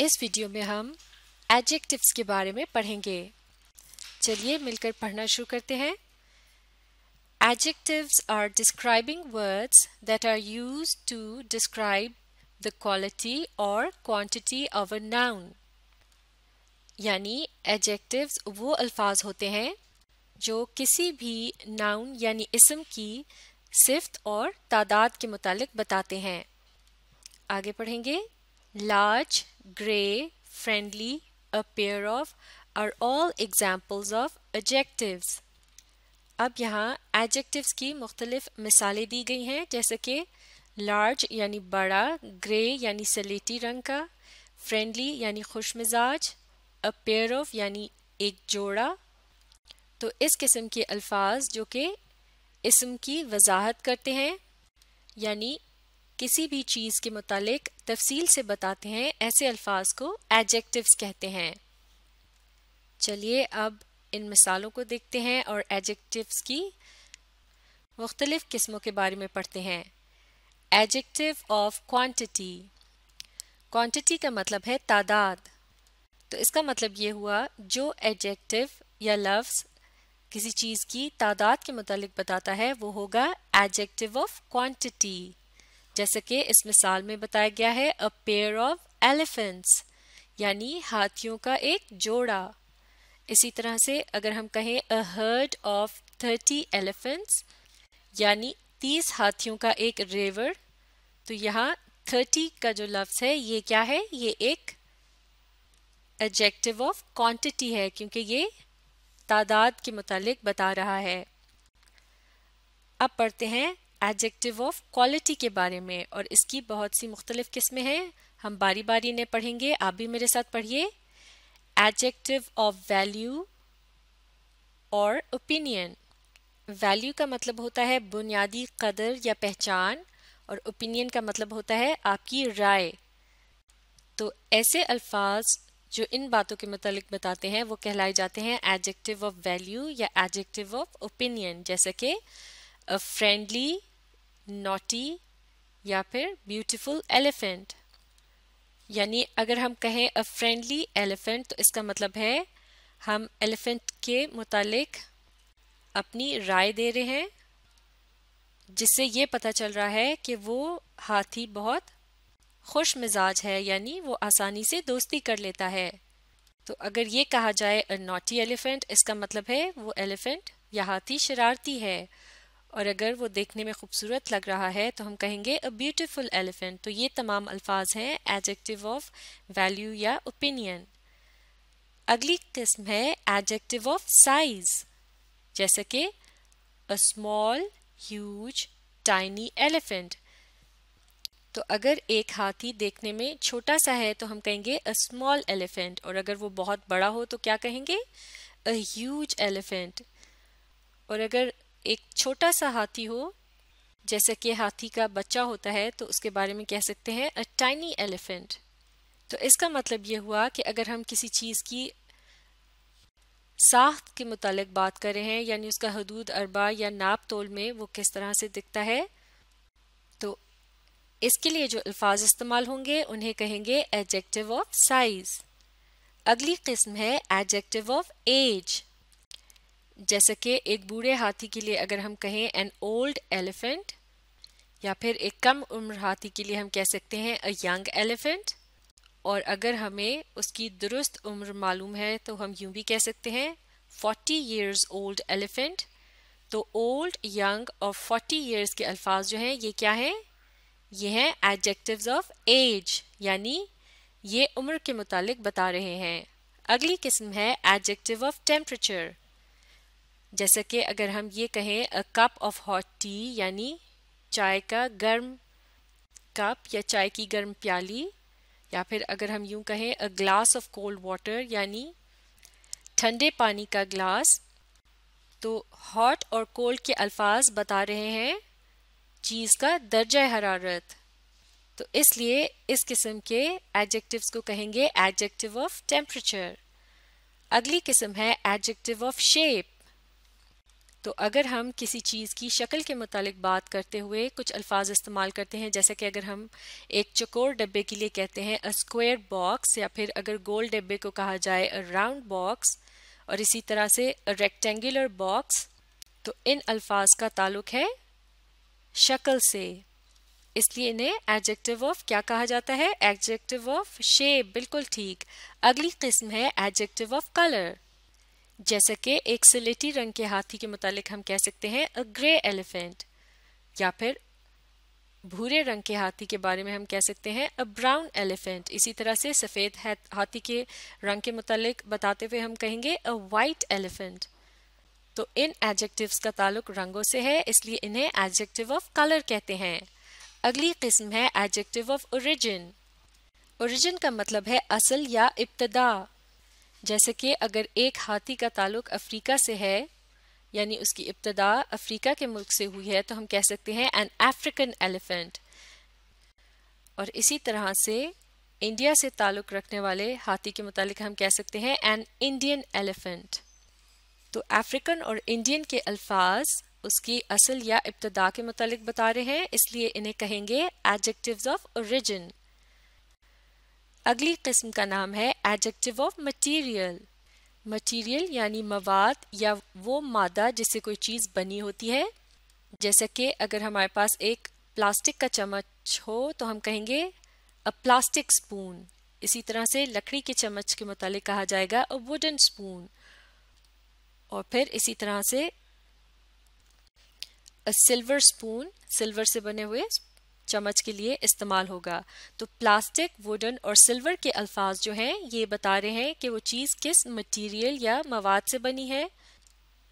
इस वीडियो में हम एडजेक्टिव्स के बारे में पढ़ेंगे चलिए मिलकर पढ़ना शुरू करते हैं adjectives are describing words that are use to describe the quality और क्वांटिटी ऑफ अ नाउन यानी एडजेक्टिव्स वो अल्फाज होते हैं जो किसी भी नाउन यानी इसम की सिफ्त और तादाद के मुतालिक बताते हैं आगे पढ़ेंगे large gray, friendly, a pair of are all examples of adjectives. अब यहाँ adjectives की मुख्तलिफ मिसालें दी गई हैं जैसे कि large यानी बड़ा grey यानी सलेटी रंग का friendly यानी खुश मिजाज a pair of यानी एक जोड़ा तो इस किस्म के अल्फाज जो कि इसम की वजाहत करते हैं यानी किसी भी चीज़ के मुतालिक तफसील से बताते हैं ऐसे अल्फाज को एडजेक्टिव्स कहते हैं चलिए अब इन मिसालों को देखते हैं और एडजेक्टिव्स की मुख्तलिफ़ किस्मों के बारे में पढ़ते हैं एडजेक्टिव ऑफ क्वांटिटी क्वांटिटी का मतलब है तादाद तो इसका मतलब ये हुआ जो एडजेक्टिव या लफ्स किसी चीज़ की तादाद के मतलब बताता है वो होगा एडजेक्टिव ऑफ क्वांटिटी जैसे कि इस मिसाल में बताया गया है अ पेयर ऑफ एलिफेंट्स यानी हाथियों का एक जोड़ा इसी तरह से अगर हम कहें a herd of thirty elephants यानी तीस हाथियों का एक रेवर तो यहाँ थर्टी का जो लफ्ज़ है ये क्या है ये एक एडजेक्टिव ऑफ क्वांटिटी है क्योंकि ये तादाद के मुतालिक बता रहा है अब पढ़ते हैं एडजेक्टिव ऑफ क्वालिटी के बारे में और इसकी बहुत सी मुख्तलिफ किस्में हैं हम बारी बारी ने पढ़ेंगे आप भी मेरे साथ पढ़िए एडजेक्टिव ऑफ वैल्यू और ओपिनियन वैल्यू का मतलब होता है बुनियादी कदर या पहचान और ओपिनियन का मतलब होता है आपकी राय तो ऐसे अल्फाज जो इन बातों के मतलब बताते हैं वो कहलाए जाते हैं एडजेक्टिव ऑफ वैल्यू या एडजेक्टिव ऑफ ओपिनियन जैसे कि फ्रेंडली नोटी या फिर ब्यूटीफुल एलिफेंट यानी अगर हम कहें अ फ्रेंडली एलिफेंट तो इसका मतलब है हम एलिफेंट के मुतालिक अपनी राय दे रहे हैं जिससे ये पता चल रहा है कि वो हाथी बहुत खुश मिजाज है यानी वो आसानी से दोस्ती कर लेता है तो अगर ये कहा जाए अ नॉटी एलिफेंट इसका मतलब है वो एलिफेंट या हाथी शरारती है और अगर वो देखने में खूबसूरत लग रहा है तो हम कहेंगे अ ब्यूटिफुल एलिफेंट तो ये तमाम अल्फाज हैं एडजेक्टिव ऑफ वैल्यू या ओपिनियन अगली किस्म है एडजेक्टिव ऑफ साइज जैसे कि a small huge tiny elephant तो अगर एक हाथी देखने में छोटा सा है तो हम कहेंगे अ स्मॉल एलिफेंट और अगर वो बहुत बड़ा हो तो क्या कहेंगे अ ह्यूज एलिफेंट और अगर एक छोटा सा हाथी हो जैसे कि हाथी का बच्चा होता है तो उसके बारे में कह सकते हैं अ टाइनी एलिफेंट तो इसका मतलब यह हुआ कि अगर हम किसी चीज़ की साख्त के मुतालिक बात कर रहे हैं यानी उसका हदूद अरबा या नाप तोल में वो किस तरह से दिखता है तो इसके लिए जो अल्फाज इस्तेमाल होंगे उन्हें कहेंगे एडजेक्टिव ऑफ साइज अगली किस्म है एडजेक्टिव ऑफ एज जैसे कि एक बूढ़े हाथी के लिए अगर हम कहें एन ओल्ड एलिफेंट या फिर एक कम उम्र हाथी के लिए हम कह सकते हैं अ यंग एलिफेंट और अगर हमें उसकी दुरुस्त उम्र मालूम है तो हम यूं भी कह सकते हैं फोर्टी ईयर्स ओल्ड एलिफेंट तो ओल्ड यंग और फोर्टी ईयर्स के अल्फाज जो हैं ये क्या हैं ये हैं एडजेक्टिव्स ऑफ एज यानी ये उम्र के मुतालिक बता रहे हैं अगली किस्म है एडजेक्टिव ऑफ टेम्परेचर जैसे कि अगर हम ये कहें a cup of hot tea यानी चाय का गर्म कप या चाय की गर्म प्याली या फिर अगर हम यूं कहें a glass of cold water यानी ठंडे पानी का ग्लास तो हॉट और कोल्ड के अल्फाज बता रहे हैं चीज़ का दर्जा हरारत तो इसलिए इस किस्म के एडजेक्टिव्स को कहेंगे एडजेक्टिव ऑफ टेम्परेचर अगली किस्म है एडजेक्टिव ऑफ शेप तो अगर हम किसी चीज़ की शक्ल के मुतालिक बात करते हुए कुछ अल्फाज इस्तेमाल करते हैं जैसे कि अगर हम एक चकोर डब्बे के लिए कहते हैं अ स्क्वायर बॉक्स या फिर अगर गोल डब्बे को कहा जाए अ राउंड बॉक्स और इसी तरह से अ रेक्टेंगुलर बॉक्स तो इन अल्फाज का ताल्लुक है शक्ल से इसलिए इन्हें एडजेक्टिव ऑफ क्या कहा जाता है एडजेक्टिव ऑफ शेप बिल्कुल ठीक अगली किस्म है एडजेक्टिव ऑफ कलर जैसे कि एक सिलेटी रंग के हाथी के मुतालिक हम कह सकते हैं अ ग्रे एलिफेंट या फिर भूरे रंग के हाथी के बारे में हम कह सकते हैं अ ब्राउन एलिफेंट इसी तरह से सफ़ेद हाथी के रंग के मुतालिक बताते हुए हम कहेंगे अ वाइट एलिफेंट तो इन एडजेक्टिव्स का ताल्लुक रंगों से है इसलिए इन्हें एडजेक्टिव ऑफ कलर कहते हैं अगली किस्म है एडजेक्टिव ऑफ ओरिजिन ओरिजिन का मतलब है असल या इब्तदा जैसे कि अगर एक हाथी का ताल्लुक अफ्रीका से है यानी उसकी इब्तदा अफ्रीका के मुल्क से हुई है तो हम कह सकते हैं एन अफ्रीकन एलिफेंट और इसी तरह से इंडिया से ताल्लुक़ रखने वाले हाथी के मुतालिक हम कह सकते हैं एन इंडियन एलिफेंट तो अफ्रीकन और इंडियन के अल्फाज उसकी असल या इब्तदा के मुतालिक बता रहे हैं इसलिए इन्हें कहेंगे एडजेक्टिव्स ऑफ ओरिजिन अगली किस्म का नाम है एडजेक्टिव ऑफ मटेरियल मटेरियल यानी मवाद या वो मादा जिससे कोई चीज़ बनी होती है जैसे कि अगर हमारे पास एक प्लास्टिक का चम्मच हो तो हम कहेंगे अ प्लास्टिक स्पून इसी तरह से लकड़ी के चम्मच के मुतालिक कहा जाएगा अ वुडन स्पून और फिर इसी तरह से अ सिल्वर स्पून सिल्वर से बने हुए चम्मच के लिए इस्तेमाल होगा तो प्लास्टिक वुडन और सिल्वर के अल्फाज जो हैं ये बता रहे हैं कि वो चीज़ किस मटेरियल या मवाद से बनी है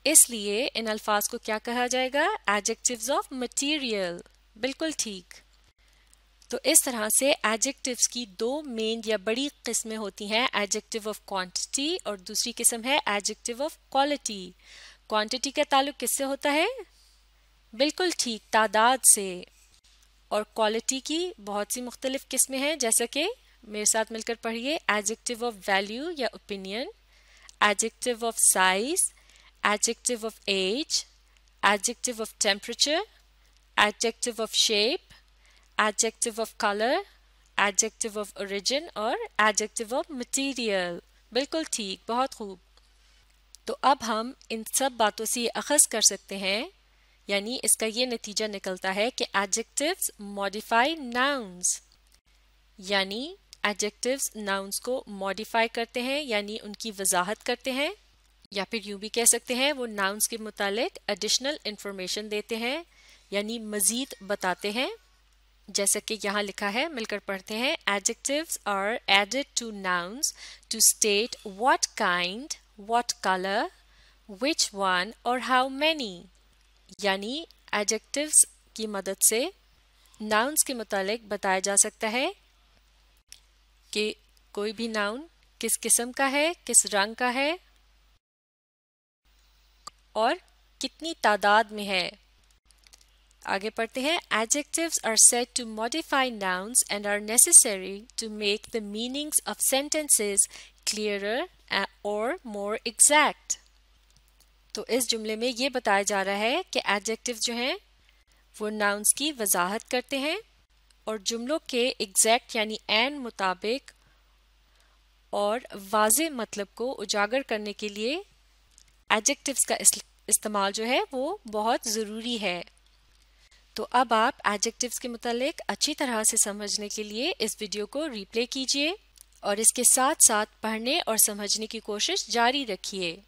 इसलिए इन अल्फाज को क्या कहा जाएगा एडजेक्टिव्स ऑफ मटेरियल बिल्कुल ठीक तो इस तरह से एडजेक्टिव्स की दो मेन या बड़ी किस्में होती हैं एडजेक्टिव ऑफ क्वांटिटी और दूसरी किस्म है एडजेक्टिव ऑफ क्वालिटी क्वांटिटी का ताल्लुक किससे होता है बिल्कुल ठीक तादाद से और क्वालिटी की बहुत सी मुख्तलिफ किस्में हैं जैसे कि मेरे साथ मिलकर पढ़िए एडजेक्टिव ऑफ वैल्यू या opinion adjective of size adjective of age adjective of temperature adjective of shape adjective of colour adjective of origin और एडजेक्टिव ऑफ मटीरियल बिल्कुल ठीक बहुत खूब तो अब हम इन सब बातों से अखज़ कर सकते हैं यानी इसका ये नतीजा निकलता है कि एडजेक्टिव्स मॉडिफाई नाउन्स यानी एडजेक्टिव्स नाउन्स को मॉडिफाई करते हैं यानी उनकी वजाहत करते हैं या फिर यूं भी कह सकते हैं वो नाउन्स के मुतालिक एडिशनल इन्फॉर्मेशन देते हैं यानी मज़ीद बताते हैं जैसा कि यहाँ लिखा है मिलकर पढ़ते हैं adjectives are added to nouns to state what kind what colour which one और हाउ मैनी यानी एडजेक्टिव्स की मदद से नाउन्स के मुतालिक बताया जा सकता है कि कोई भी नाउन किस किस्म का है किस रंग का है और कितनी तादाद में है आगे पढ़ते हैं adjectives are set to modify nouns and are necessary to make the meanings of sentences clearer और मोर एग्जैक्ट तो इस जुमले में ये बताया जा रहा है कि एडजेक्टिव जो हैं वो नाउंस की वजाहत करते हैं और जुमलों के एग्जैक्ट यानी एन मुताबिक और वाज मतलब को उजागर करने के लिए एडजेक्टिव्स का इस्तेमाल जो है वो बहुत ज़रूरी है तो अब आप एडजेक्टिव्स के मतलब अच्छी तरह से समझने के लिए इस वीडियो को रिप्ले कीजिए और इसके साथ साथ पढ़ने और समझने की कोशिश जारी रखिए